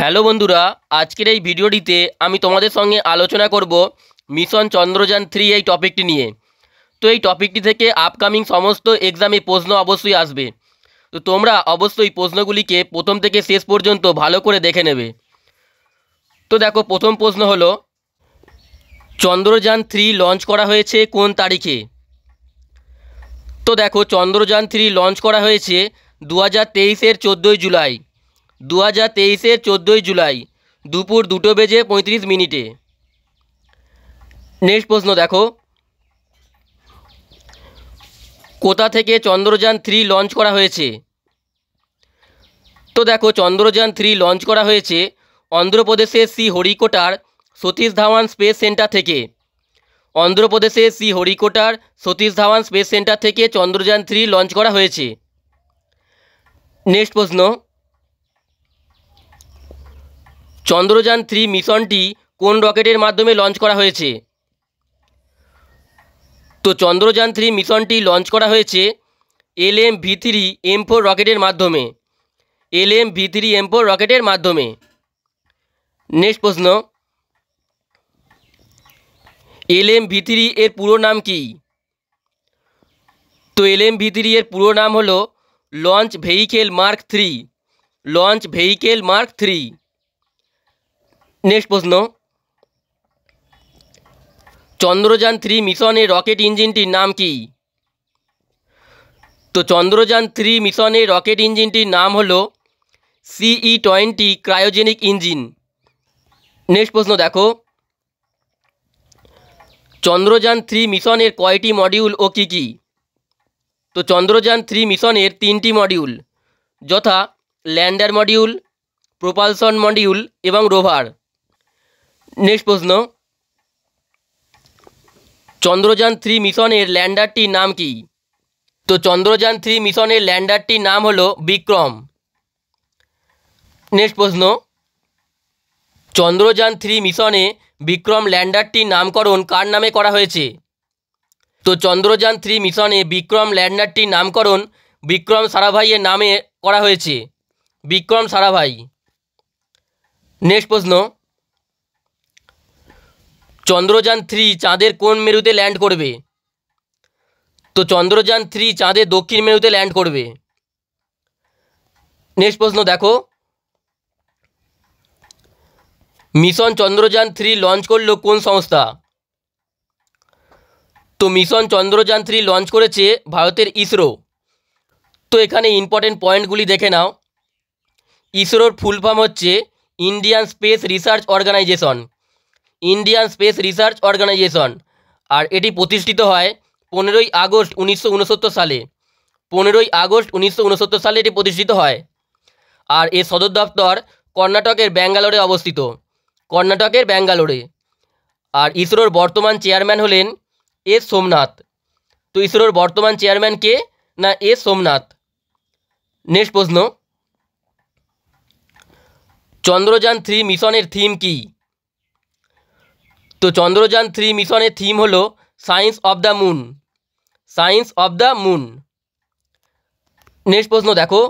hello বন্ধুরা আজকের এই ভিডিওটিতে আমি তোমাদের সঙ্গে আলোচনা করব মিশন চন্দ্রযান থ্রি এই টপিকটি নিয়ে তো এই টপিকটি থেকে আপকামিং সমস্ত এক্সামে প্রশ্ন অবশ্যই আসবে তো তোমরা অবশ্যই প্রশ্নগুলিকে প্রথম থেকে শেষ পর্যন্ত ভালো করে দেখে নেবে তো দেখো প্রথম প্রশ্ন হলো চন্দ্রযান থ্রি লঞ্চ করা হয়েছে কোন তারিখে তো দেখো চন্দ্রযান থ্রি লঞ্চ করা হয়েছে দু হাজার তেইশের চোদ্দোই জুলাই দু হাজার তেইশের চোদ্দোই জুলাই দুপুর দুটো বেজে পঁয়ত্রিশ মিনিটে নেক্সট প্রশ্ন দেখো কোথা থেকে চন্দ্রযান থ্রি লঞ্চ করা হয়েছে তো দেখো চন্দ্রযান থ্রি লঞ্চ করা হয়েছে অন্ধ্রপ্রদেশের শ্রী হরিকোটার সতীশ ধাওয়ান স্পেস সেন্টার থেকে অন্ধ্রপ্রদেশের শ্রী হরিকোটার সতীশ ধাওয়ান স্পেস সেন্টার থেকে চন্দ্রযান থ্রি লঞ্চ করা হয়েছে নেক্সট প্রশ্ন চন্দ্রযান থ্রি মিশনটি কোন রকেটের মাধ্যমে লঞ্চ করা হয়েছে তো চন্দ্রযান থ্রি মিশনটি লঞ্চ করা হয়েছে L M V three M four রকেটের মাধ্যমে L M V three M four রকেটের মাধ্যমে নেক্সট প্রশ্ন এল এম ভি থ্রি এর পুরো নাম কি তো এল এম ভি থ্রি এর পুরো নাম হলো launch vehicle mark three launch vehicle mark three next প্রশ্ন চন্দ্রযান থ্রি মিশনের রকেট ইঞ্জিনটির নাম কি তো চন্দ্রযান থ্রি মিশনের রকেট ইঞ্জিনটির নাম হলো সিই টোয়েন্টি ক্রায়োজেনিক ইঞ্জিন নেক্সট প্রশ্ন দেখো চন্দ্রযান থ্রি মিশনের কয়টি মডিউল ও কী কী তো চন্দ্রযান থ্রি মিশনের তিনটি মডিউল যথা ল্যান্ডার মডিউল প্রোপালসন মডিউল এবং রোভার নেক্সট প্রশ্ন চন্দ্রযান থ্রি মিশনের ল্যান্ডারটির নাম কি তো চন্দ্রযান থ্রি মিশনের ল্যান্ডারটির নাম হলো বিক্রম নেক্সট প্রশ্ন চন্দ্রযান থ্রি মিশনে বিক্রম ল্যান্ডারটির নামকরণ কার নামে করা হয়েছে তো চন্দ্রযান থ্রি মিশনে বিক্রম ল্যান্ডারটির নামকরণ বিক্রম সারাভাইয়ের নামে করা হয়েছে বিক্রম সারাভাই নেক্সট প্রশ্ন চন্দ্রযান থ্রি চাঁদের কোন মেরুতে ল্যান্ড করবে তো চন্দ্রযান থ্রি চাঁদের দক্ষিণ মেরুতে ল্যান্ড করবে নেক্সট প্রশ্ন দেখো মিশন চন্দ্রযান থ্রি লঞ্চ করলো কোন সংস্থা তো মিশন চন্দ্রযান থ্রি লঞ্চ করেছে ভারতের ইসরো তো এখানে ইম্পর্টেন্ট পয়েন্টগুলি দেখে নাও ইসরোর ফুল ফর্ম হচ্ছে Indian space research organisation Indian space research organisation আর এটি প্রতিষ্ঠিত হয় পনেরোই আগস্ট উনিশশো সালে পনেরোই আগস্ট উনিশশো সালে এটি প্রতিষ্ঠিত হয় আর এর সদর দপ্তর কর্ণাটকের ব্যাঙ্গালোরে অবস্থিত কর্ণাটকের ব্যাঙ্গালোরে আর ইসরোর বর্তমান চেয়ারম্যান হলেন এস সোমনাথ তো ইসরোর বর্তমান চেয়ারম্যান কে না এস সোমনাথ নেক্সট প্রশ্ন চন্দ্রযান থ্রি মিশনের থিম কী তো চন্দ্রযান থ্রি মিশনের থিম হল science of the moon science of the moon next প্রশ্ন দেখো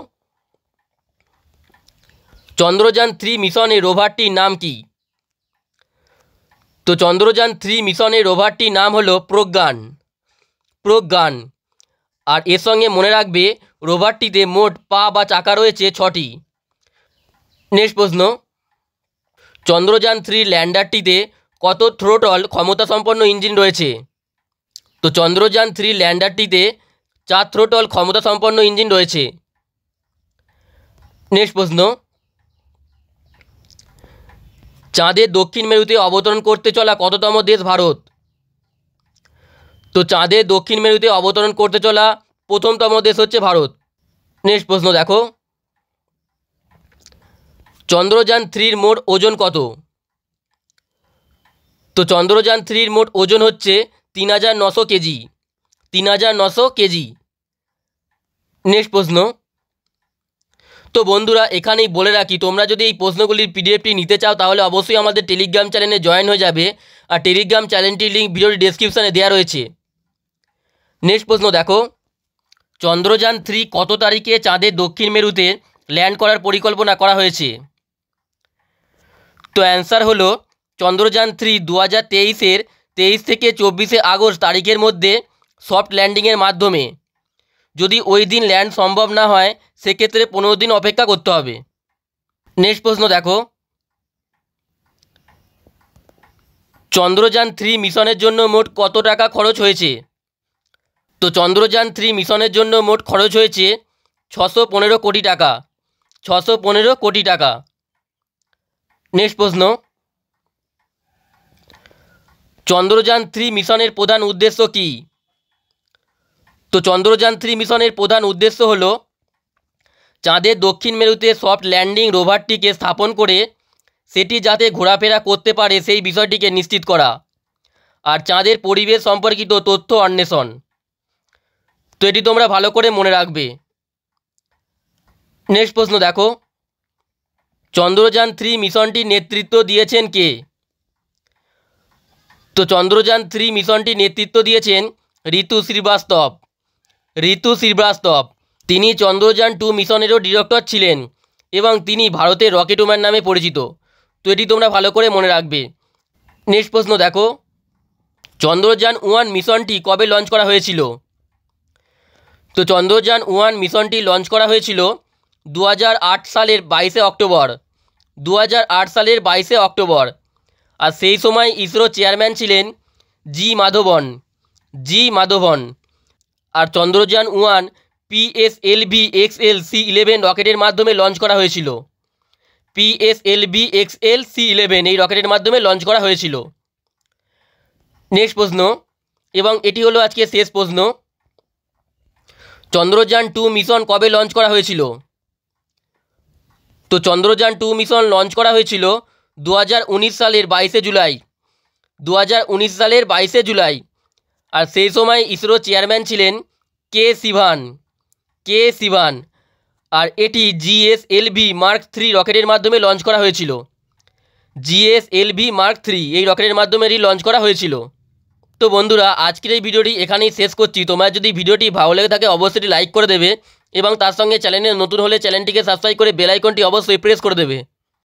চন্দ্রযান থ্রি মিশনের রোভারটির নাম কি তো চন্দ্রযান থ্রি মিশনের রোভারটির নাম হলো প্রজ্ঞান প্রজ্ঞান আর এর সঙ্গে মনে রাখবে রোভারটিতে মোট পা বা চাকা রয়েছে ছটি নেক্সট প্রশ্ন চন্দ্রযান থ্রি ল্যান্ডারটিতে কত থ্রোটল ক্ষমতা সম্পন্ন ইঞ্জিন রয়েছে তো চন্দ্রযান থ্রি ল্যান্ডারটিতে চার থ্রোটল ক্ষমতা সম্পন্ন ইঞ্জিন রয়েছে নেক্সট প্রশ্ন চাঁদে দক্ষিণ মেরুতে অবতরণ করতে চলা কততম দেশ ভারত তো চাঁদে দক্ষিণ মেরুতে অবতরণ করতে চলা প্রথমতম দেশ হচ্ছে ভারত নেক্সট প্রশ্ন দেখো চন্দ্রযান থ্রির মোট ওজন কত তো চন্দ্রযান থ্রির মোট ওজন হচ্ছে তিন হাজার নশো কেজি তিন হাজার নশো কেজি নেক্সট প্রশ্ন তো বন্ধুরা এখানেই বলে রাখি তোমরা যদি এই প্রশ্নগুলির পিডিএফটি নিতে চাও তাহলে অবশ্যই আমাদের টেলিগ্রাম চ্যানেলে জয়েন হয়ে যাবে আর টেলিগ্রাম চ্যানেলটির লিঙ্ক ভিডিওর ডিসক্রিপশানে দেওয়া রয়েছে নেক্সট প্রশ্ন দেখো চন্দ্রযান থ্রি কত তারিখে চাঁদে দক্ষিণ মেরুতে ল্যান্ড করার পরিকল্পনা করা হয়েছে তো অ্যান্সার হলো চন্দ্রযান থ্রি দু হাজার তেইশের তেইশ থেকে চব্বিশে আগস্ট তারিখের মধ্যে সফট ল্যান্ডিংয়ের মাধ্যমে যদি ওই দিন ল্যান্ড সম্ভব না হয় সেক্ষেত্রে পনেরো দিন অপেক্ষা করতে হবে নেক্সট প্রশ্ন দেখো চন্দ্রযান থ্রি মিশনের জন্য মোট কত টাকা খরচ হয়েছে তো চন্দ্রযান থ্রি মিশনের জন্য মোট খরচ হয়েছে ছশো পনেরো কোটি টাকা ছশো পনেরো কোটি টাকা নেক্সট প্রশ্ন চন্দ্রযান থ্রি মিশনের প্রধান উদ্দেশ্য কি তো চন্দ্রযান থ্রি মিশনের প্রধান উদ্দেশ্য হল চাঁদের দক্ষিণ মেরুতে সফট ল্যান্ডিং রোভারটিকে স্থাপন করে সেটি যাতে ঘোরাফেরা করতে পারে সেই বিষয়টিকে নিশ্চিত করা আর চাঁদের পরিবেশ সম্পর্কিত তথ্য অন্বেষণ তো এটি তোমরা ভালো করে মনে রাখবে নেক্সট প্রশ্ন দেখো চন্দ্রযান থ্রি মিশনটির নেতৃত্ব দিয়েছেন কে তো চন্দ্রযান থ্রি মিশনটি নেতৃত্ব দিয়েছেন ঋতু শ্রীবাস্তব ঋতু শ্রীবাস্তব তিনি চন্দ্রযান টু মিশনেরও ডিরেক্টর ছিলেন এবং তিনি ভারতের রকেটম্যান নামে পরিচিত তো এটি তোমরা ভালো করে মনে রাখবে নেক্সট প্রশ্ন দেখো চন্দ্রযান ওয়ান মিশনটি কবে লঞ্চ করা হয়েছিল তো চন্দ্রযান ওয়ান মিশনটি লঞ্চ করা হয়েছিল দু সালের বাইশে অক্টোবর দু সালের বাইশে অক্টোবর আর সেই সময় ইসরো চেয়ারম্যান ছিলেন জি মাধবন জি মাধবন আর Chandrayaan one PSLV L C eleven রকেটের মাধ্যমে লঞ্চ করা হয়েছিল পিএসএলভি এল সি ইলেভেন এই রকেটের মাধ্যমে লঞ্চ করা হয়েছিল নেক্সট প্রশ্ন এবং এটি হলো আজকে শেষ প্রশ্ন চন্দ্রযান টু মিশন কবে লঞ্চ করা হয়েছিল তো চন্দ্রযান টু মিশন লঞ্চ করা হয়েছিল দু সালের বাইশে জুলাই দু সালের বাইশে জুলাই আর সেই সময় ইসরো চেয়ারম্যান ছিলেন কে সিভান কে সিভান আর এটি জিএসএলভি মার্ক থ্রি রকেটের মাধ্যমে লঞ্চ করা হয়েছিল জিএসএলভি মার্ক থ্রি এই রকেটের মাধ্যমে এটি লঞ্চ করা হয়েছিল তো বন্ধুরা আজকের এই ভিডিওটি এখানেই শেষ করছি তোমার যদি ভিডিওটি ভালো লেগে থাকে অবশ্যই লাইক করে দেবে এবং তার সঙ্গে চ্যানেলে নতুন হলে চ্যানেলটিকে সাবস্ক্রাইব করে বেলাইকনটি অবশ্যই প্রেস করে দেবে